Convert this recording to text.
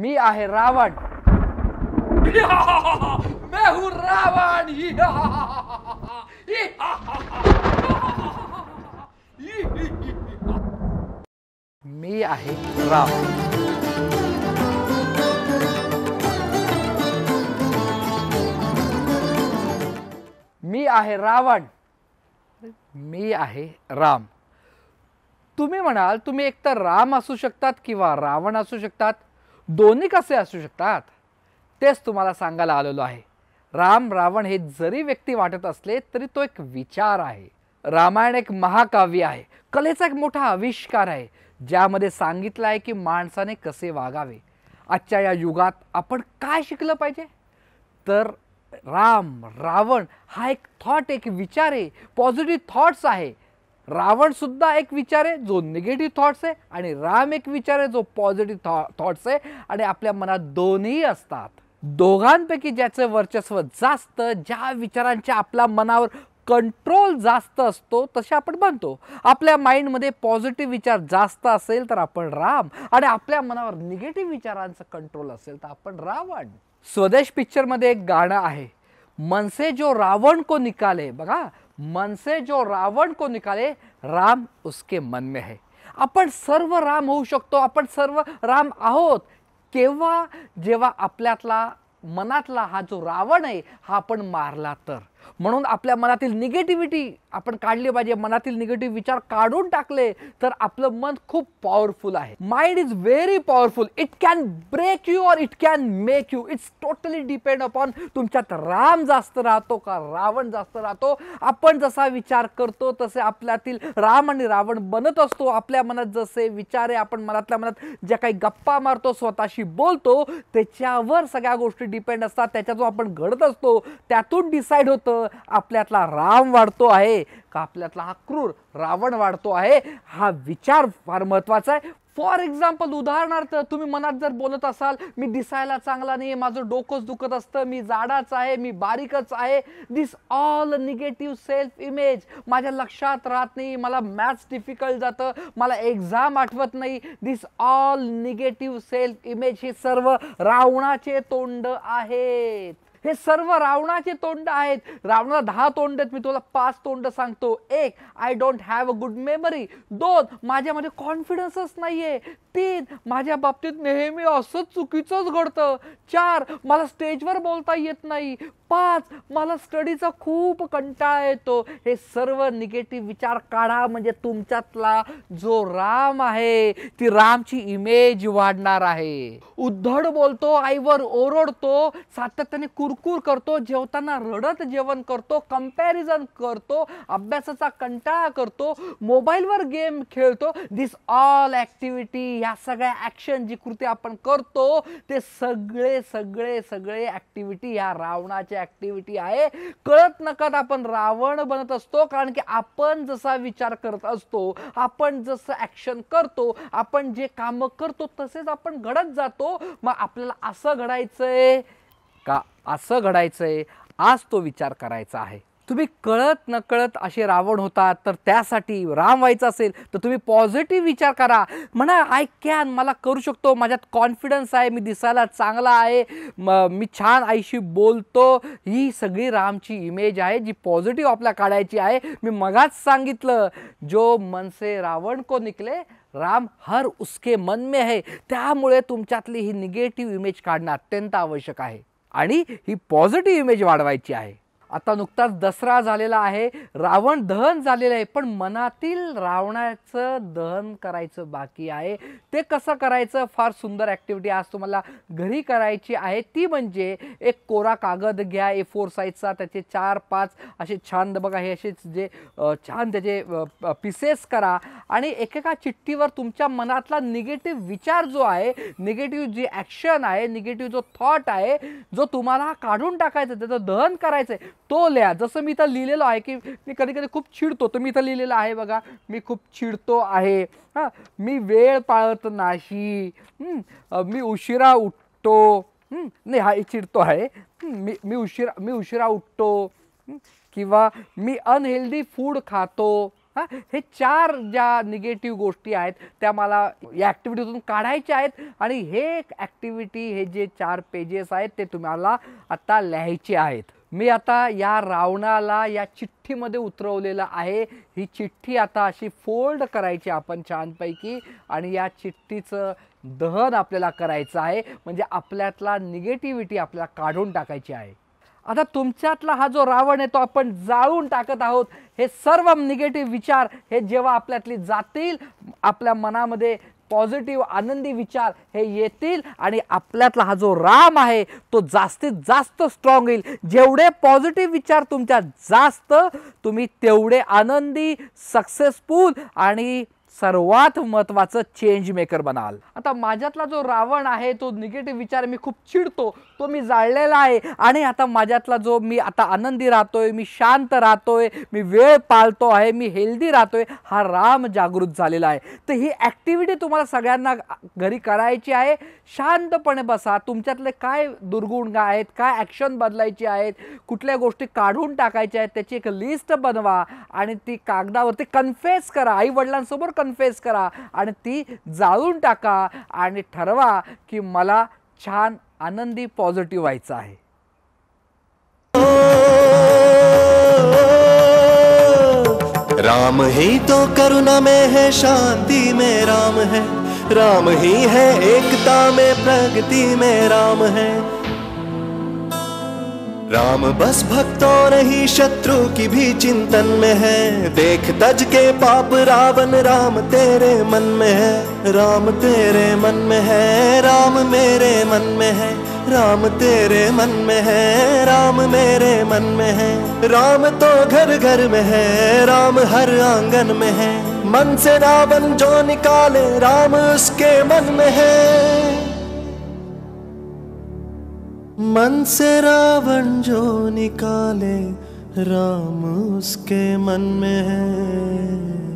मी आहे रावण मैं हूं रावण मी आहे रावण मी आहे रावण मी आहे राम तुम्ही म्हणाल तुम्ही एकतर राम असू शकतात किंवा रावण असू शकतात दोन्ही कसे असू शकतात तेच तुम्हाला सांगायला आलेलो आहे राम रावण हे जरी व्यक्ती वाटत असले तरी तो एक विचार आहे रामायण एक महाकाव्य आहे कलेचा एक मोठा आविष्कार आहे ज्यामध्ये सांगितलं आहे की माणसाने कसे वागावे आजच्या या युगात आपण काय शिकलं पाहिजे तर राम रावण हा एक थॉट एक विचार आहे पॉझिटिव्ह थॉट्स आहे रावण सुद्धा एक विचार आहे जो निगेटिव्ह थॉट्स आहे आणि राम एक विचार आहे जो पॉझिटिव्ह थॉ थॉट्स आहे आणि आपल्या मनात दोन्ही असतात दोघांपैकी ज्याचं वर्चस्व जास्त ज्या विचारांच्या आपल्या मनावर कंट्रोल जास्त असतो तसे आपण बनतो आपल्या माइंडमध्ये पॉझिटिव्ह विचार जास्त असेल तर आपण राम आणि आपल्या मनावर निगेटिव्ह विचारांचं कंट्रोल असेल तर आपण रावण स्वदेश पिक्चरमध्ये एक गाणं आहे मनसे जो रावण को निकाले बघा मन से जो रावण को निकाले राम उसके मन में है आपण सर्व राम होऊ शकतो आपण सर्व राम आहोत केव्हा जेव्हा आपल्यातला मनातला हा जो रावण आहे हा आपण मारला तर म्हणून आपल्या मनातील निगेटिव्हिटी आपण काढली पाहिजे मनातील निगेटिव्ह विचार काढून टाकले तर आपलं मन खूप पॉवरफुल आहे mind is very powerful it can break you or it can make you it's totally depend upon तुमच्यात राम जास्त राहतो का रावण जास्त राहतो आपण जसा विचार करतो तसे आपल्यातील राम आणि रावण बनत असतो आपल्या मनात जसे विचार आहे आपण मनातल्या मनात ज्या काही गप्पा मारतो स्वतःशी बोलतो त्याच्यावर सगळ्या गोष्टी डिपेंड असतात त्याच्या जो आपण घडत असतो त्यातून डिसाईड होतं आपल्यातला राम वाढतो आहे का आपल्यातला हा क्रूर रावण वाढतो आहे हा विचार फार महत्वाचा आहे फॉर एक्झाम्पल उदाहरणार्थ तुम्ही मनात जर बोलत असाल मी दिसायला चांगला नाही माझं डोकंच दुखत असतं मी जाडाच आहे मी बारीकच आहे this all negative self image माझ्या लक्षात राहत नाही मला मॅथ्स डिफिकल्ट जातं मला एक्झाम आठवत नाही this all negative self image हे सर्व रावणाचे तोंड आहेत हे सर्व रावणाचे तोंड आहेत रावणाला दहा तोंड आहेत मी तुला पाच तोंड सांगतो एक I don't have a good memory दोन माझ्यामध्ये कॉन्फिडन्सच नाहीये तीन माझ्या बाबतीत नेहमी असंच चुकीचंच घडतं चार मला स्टेजवर बोलता येत नाही पाच मला स्टडीचा खूप कंटाळा येतो हे सर्व निगेटिव्ह विचार काढा म्हणजे तुमच्यातला जो राम आहे ती रामची इमेज वाढणार आहे उद्धड बोलतो आईवर ओरडतो सातत्याने कुरकुर करतो जेवताना रडत जेवण करतो कम्पॅरिझन करतो अभ्यासाचा कंटाळा करतो मोबाईलवर गेम खेळतो दिस ऑल ॲक्टिव्हिटी या सगळ्या ॲक्शन जी कृती आपण करतो ते सगळे सगळे सगळे ॲक्टिव्हिटी या रावणाच्या ऍक्टिव्हिटी आहे कळत नकळत आपण रावण बनत असतो कारण की आपण जसा विचार करत असतो आपण जसं ऍक्शन करतो आपण जे काम करतो तसेच आपण घडत जातो मग आपल्याला असं घडायचंय का असं घडायचंय आज तो विचार करायचा आहे तुम्ही कळत नकळत असे रावण होतात तर त्यासाठी राम व्हायचं असेल तर तुम्ही पॉझिटिव्ह विचार करा म्हणा आय कॅन मला करू शकतो माझ्यात कॉन्फिडन्स आहे मी दिसायला चांगला आहे म मी छान आईशी बोलतो ही सगळी रामची इमेज आहे जी पॉझिटिव्ह आपल्या काढायची आहे मी मगाच सांगितलं जो मनसे रावण को निकले राम हर उसके मन में आहे त्यामुळे तुमच्यातली ही निगेटिव्ह इमेज काढणं अत्यंत आवश्यक आहे आणि ही पॉझिटिव्ह इमेज वाढवायची आहे आता नुकताच दसरा झालेला आहे रावण दहन झालेलं आहे पण मनातील रावणाचं दहन करायचं बाकी आहे ते कसं करायचं फार सुंदर ॲक्टिव्हिटी आज तुम्हाला घरी करायची आहे ती म्हणजे एक कोरा कागद घ्या ए फोर साईजचा त्याचे चार पाच असे छान बघा हे असेच जे छान त्याचे पिसेस करा आणि एकेका चिठ्ठीवर तुमच्या मनातला निगेटिव्ह विचार जो आहे निगेटिव्ह जी ॲक्शन आहे निगेटिव्ह जो थॉट आहे जो तुम्हाला काढून टाकायचा त्याचं दहन करायचं आहे तो लिहा जसं मी इथं लिहिलेलो आहे की मी कधी कधी खूप चिडतो तर इथं लिहिलेलं आहे बघा मी खूप चिडतो आहे हां मी वेळ पाळत नाही मी उशिरा उठतो नाही हा चिडतो आहे मी मी उशिरा मी उशिरा उठतो किंवा मी अनहेल्दी फूड खातो हां हे चार ज्या निगेटिव्ह गोष्टी आहेत त्या मला या ॲक्टिव्हिटीतून काढायच्या आहेत आणि हे ॲक्टिव्हिटी हे जे चार पेजेस आहेत ते तुम्हाला आत्ता लिहायचे आहेत मी आता या रावणाला या चिठ्ठीमध्ये उतरवलेलं आहे ही चिठ्ठी आता अशी फोल्ड करायची आपण छानपैकी आणि या चिठ्ठीचं दहन आपल्याला करायचं आहे म्हणजे आपल्यातला निगेटिव्हिटी आपल्याला काढून टाकायची आहे आता तुमच्यातला हा जो रावण आहे तो आपण जाळून टाकत आहोत हे सर्व निगेटिव्ह विचार हे जेव्हा आपल्यातली जातील आपल्या मनामध्ये पॉझिटिव्ह आनंदी विचार हे येतील आणि आपल्यातला हा जो राम आहे तो जास्तीत जास्त स्ट्रॉंग येईल जेवढे पॉझिटिव्ह विचार तुमच्या जास्त तुम्ही तेवढे आनंदी सक्सेसफुल आणि सर्वात महत्त्वाचं चेंज मेकर बनाल आता माझ्यातला जो रावण आहे तो निगेटिव्ह विचार मी खूप चिडतो तो मी जाळलेला आहे आणि आता माझ्यातला जो मी आता आनंदी राहतोय मी शांत राहतोय मी वेळ पाळतो आहे मी हेल्दी राहतोय हा राम जागृत झालेला आहे तर ही ॲक्टिव्हिटी तुम्हाला सगळ्यांना घरी करायची आहे शांतपणे बसा तुमच्यातले काय दुर्गुण आहेत काय ॲक्शन बदलायची आहेत कुठल्या गोष्टी काढून टाकायच्या आहेत त्याची एक लिस्ट बनवा आणि ती कागदावरती कन्फेस करा आई वडिलांसमोर कन्फेस करा आणि ती जाळून टाका आणि ठरवा की मला छान आनंदी पॉझिटिव्ह व्हायचं आहे राम ही तो करुणा में है शांति में राम है राम ही है एकता में प्रगति में राम है राम बस भक्तों नहीं शत्रु की भी चिंतन में है देख तज के पाप रावण राम तेरे मन में है राम तेरे मन में है राम मेरे मन में है राम तेरे मन में है राम मेरे मन में है राम तो घर घर में है राम हर आंगन में है मन से रावण जो निकाले राम उसके मन में है मन से रावण जो निकाले राम उसके मन में है